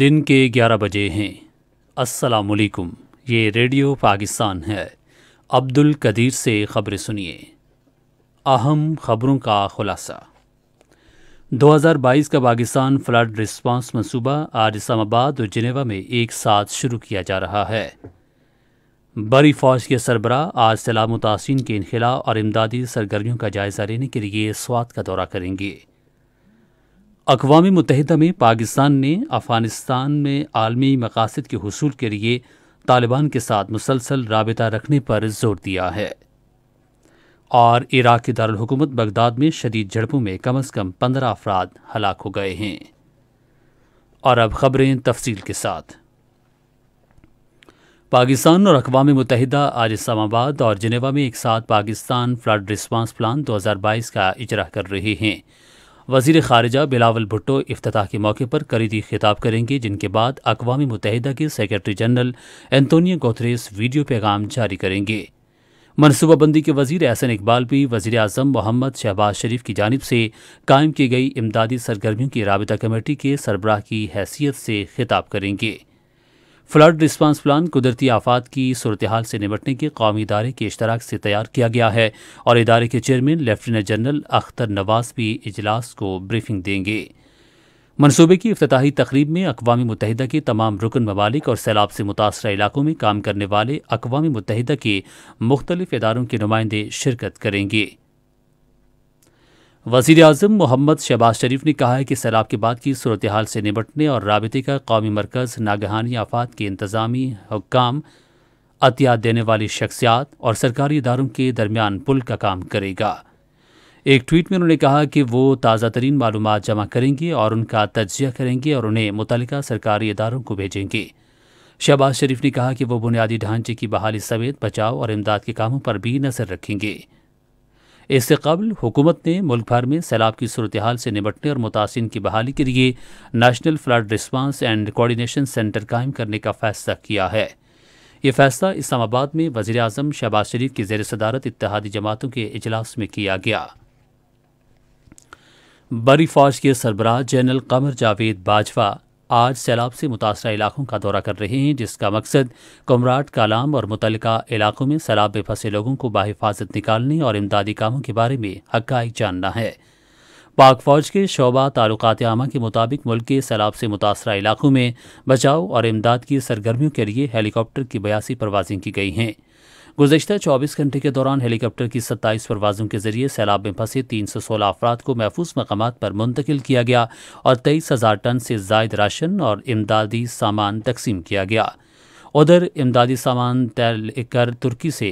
दिन के 11 बजे हैं असलकुम ये रेडियो पाकिस्तान है अब्दुल कदीर से खबरें सुनिए अहम खबरों का खुलासा 2022 का पाकिस्तान फ्लड रिस्पांस मंसूबा आज इस्लामाबाद और जिनेवा में एक साथ शुरू किया जा रहा है बड़ी फौज के सरबरा आज सैलाब मुतासरीन के इनखिला और इमदादी सरगर्मियों का जायज़ा लेने के लिए स्वात का दौरा करेंगे अकवा मुतहद में पाकिस्तान ने अफ़गानिस्तान में आलमी मकासद के हसूल के लिए तालिबान के साथ मुसलसल रबता रखने पर जोर दिया है और इराक़ के दारकूमत बगदाद में शदीद झड़पों में कम अज़ कम पंद्रह अफराद हलाक हो गए हैं और अब खबरें तफसील के साथ पाकिस्तान और अकवा मुतहदा आज इस्लामाबाद और जिनेवा में एक साथ पाकिस्तान फ्लड रिस्पांस प्लान 2022 का इजरा कर रहे हैं वजीर खारजा बिलावल भुट्टो अफ्ताह के मौके पर करीदी खिताब करेंगे जिनके बाद अकवा मुतहदा के secretary general Antonio Guterres video पैगाम जारी करेंगे मनसूबाबंदी के वजीर एहसन इकबाल भी वजी अजम मोहम्मद शहबाज शरीफ की जानब से कायम की गई इमदादी सरगर्मियों की रबता कमेटी के सरबराह की हैसियत से खिताब करेंगे फ्लड रिस्पांस प्लान कुदरती आफात की सूरतहाल से निपटने के कौमी इदारे के इश्तराक से तैयार किया गया है और इदारे के chairman lieutenant general Akhtar Nawaz भी इजलास को ब्रीफिंग देंगे मनसूबे की अफ्ताही तकरीब में अकवा मुतहदा के तमाम रुकन ममालिक और सैलाब से मुतासर इलाकों में काम करने वाले अकवा मुतहदा के मुख्तलिफ इदारों के नुमाइंदे शिरकत करेंगे वजीर अजम मोहम्मद शहबाज शरीफ ने कहा है कि सैलाब के बाद की सूरत हाल से निपटने और रबते का कौमी मरकज़ नागहानी आफात के इंतजामी हुकाम अतियात देने वाली शख्सियात और सरकारी इदारों के दरमियान पुल का काम करेगा एक ट्वीट में उन्होंने कहा कि वो ताज़ा तरीन मालूम जमा करेंगे और उनका तजिया करेंगे और उन्हें मुतल सरकारी इदारों को भेजेंगे शहबाज शरीफ ने कहा कि वो बुनियादी ढांचे की बहाली समेत बचाव और इमदाद के कामों पर भी नज़र रखेंगे इससे कबल हुकूमत ने मुल्क भर में सैलाब की सूरत हाल से निपटने और मुतासन की बहाली के लिए national flood response and coordination centre कायम करने का फैसला किया है ये फैसला इस्लामाबाद में वजी अजम शहबाज शरीफ की जेर सदारत इतिहादी जमातों के अजलास में किया गया बरी फौज के सरबराह जनरल कमर जावेद बाजवा आज सैलाब से मुतासर इलाकों का दौरा कर रहे हैं जिसका मकसद कमराट कालाम और मुतल इलाकों में सैलाब में फंसे लोगों को बाहिफाजत निकालने और इमदादी कामों के बारे में हक जानना है पाक फौज के शोबा ताल्लुकात आमा के मुताबिक मुल्क के सैलाब से मुतासर इलाकों में बचाव और इमदाद की सरगर्मियों के लिए हेलीकॉप्टर की बयासी परवाजें की गई हैं गुजशत 24 घंटे के दौरान हेलीकॉप्टर की सत्ताईस परवाजों के जरिए सैलाब में फंसे 316 अफराद को महफूज मकाम पर मुंतकिल किया गया और तेईस हज़ार टन से जायद राशन और इमदादी सामान तकसीम किया गया उधर इमदादी सामान तय लेकर तुर्की से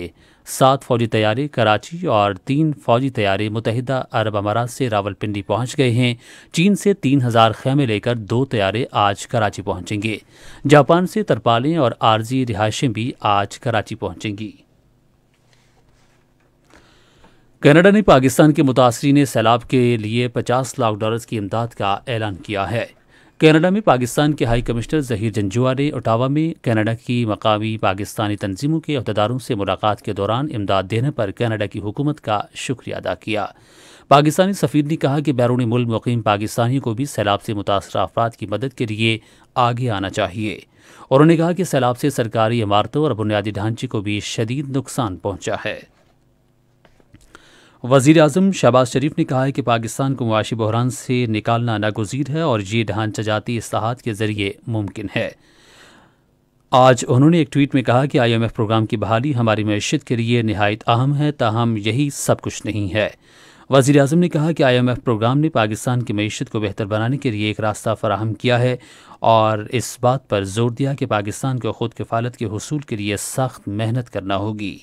सात फौजी तैयारे कराची और तीन फौजी तैयारे मुतहदा अरब अमारात से रावलपिंडी पहुंच गए हैं चीन से तीन हज़ार खेमे लेकर दो तैयारे आज कराची पहुंचेंगे जापान से तरपालें और आरजी रिहायशें भी आज कराची पहुंचेंगी कनाडा ने पाकिस्तान के ने सैलाब के लिए 50 लाख डॉलर्स की इमदाद का ऐलान किया है कनाडा में पाकिस्तान के हाई कमिश्नर जहीर जंजुआ ने ओटावा में कनाडा की मकामी पाकिस्तानी तंजीमों के अहदेदारों से मुलाकात के दौरान इमदाद देने पर कनाडा की हुकूमत का शुक्रिया अदा किया पाकिस्तानी सफीर ने कहा कि बैरूनी मुल्क मुकीम पाकिस्तानियों को भी सैलाब से मुतासर अफराद की मदद के लिए आगे आना चाहिए और उन्होंने कहा कि सैलाब से सरकारी इमारतों और बुनियादी ढांचे को भी शदीद नुकसान पहुंचा है वजीर अजम शहबाज शरीफ ने कहा है कि पाकिस्तान को मुआशी बहरान से निकालना नागजीर है और ये ढांचा जाती असलाहत के जरिए मुमकिन है आज उन्होंने एक ट्वीट में कहा कि आईएमएफ प्रोग्राम की बहाली हमारी मीशत के लिए नहायत अहम है ताहम यही सब कुछ नहीं है वजीर अजम ने कहा कि आईएमएफ प्रोग्राम ने पाकिस्तान की मीशत को बेहतर बनाने के लिए एक रास्ता फराहम किया है और इस बात पर जोर दिया कि पाकिस्तान को खुद किफालत के हसूल के लिए सख्त मेहनत करना होगी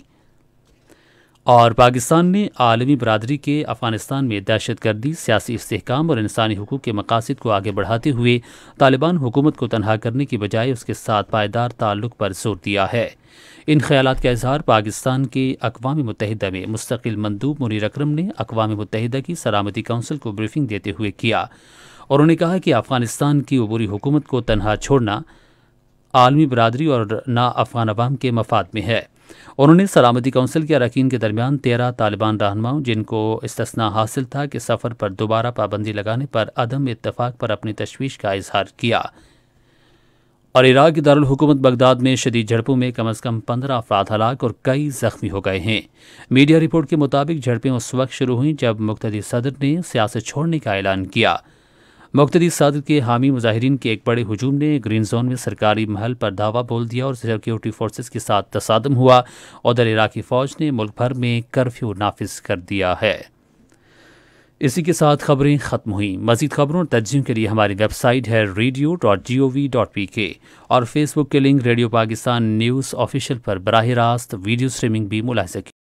और पाकिस्तान ने आलमी बरदरी के अफगानिस्तान में दहशत गर्दी सियासी इसकाम और इंसानी हकूक़ के मकासद को आगे बढ़ाते हुए तालिबान हुकूमत को तनहा करने की बजाय उसके साथ पायदार ताल्लुक पर जोर दिया है इन ख्याल का इजहार पाकिस्तान के अकवा मुतहदा में मुस्तकिल मंदूब मुनीर अक्रम ने अकवा मुतहदा की सलामती कौंसिल को ब्रीफिंग देते हुए किया और उन्होंने कहा कि अफगानिस्तान की अबूरी हुकूमत को तनहा छोड़ना आलमी बरदरी और ना अफगान अवाम के मफाद में है उन्होंने सलामती कौंसिल के अरकान के दरमियान तेरह तालिबान रहनुमाओं जिनको इसतना हासिल था कि सफ़र पर दोबारा पाबंदी लगाने पर अदम इतफाक़ पर अपनी तशवीश का इजहार किया और इराक की दारकूमत बगदाद में शदीद झड़पों में कम अज़ कम पंद्रह अफराद हलाक और कई ज़ख्मी हो गए हैं मीडिया रिपोर्ट के मुताबिक झड़पें उस वक्त शुरू हुई जब मुख्तदी सदर ने सियासत छोड़ने का ऐलान किया मकतदी सदर के हामी मुजाहरीन के एक बड़े हजूम ने ग्रीन जोन में सरकारी महल पर धावा बोल दिया और सिक्योरिटी फोर्सेज के साथ तसादम हुआ उधर इराकी फ़ौज ने मुल्क भर में कर्फ्यू नाफिज कर दिया है इसी के साथ खबरें ख़त्म हुई मजीद खबरों और तरजीम के लिए हमारी वेबसाइट है radio dot G O V dot P K और फेसबुक के link radio Pakistan news official पर बरह रास्त वीडियो स्ट्रीमिंग भी की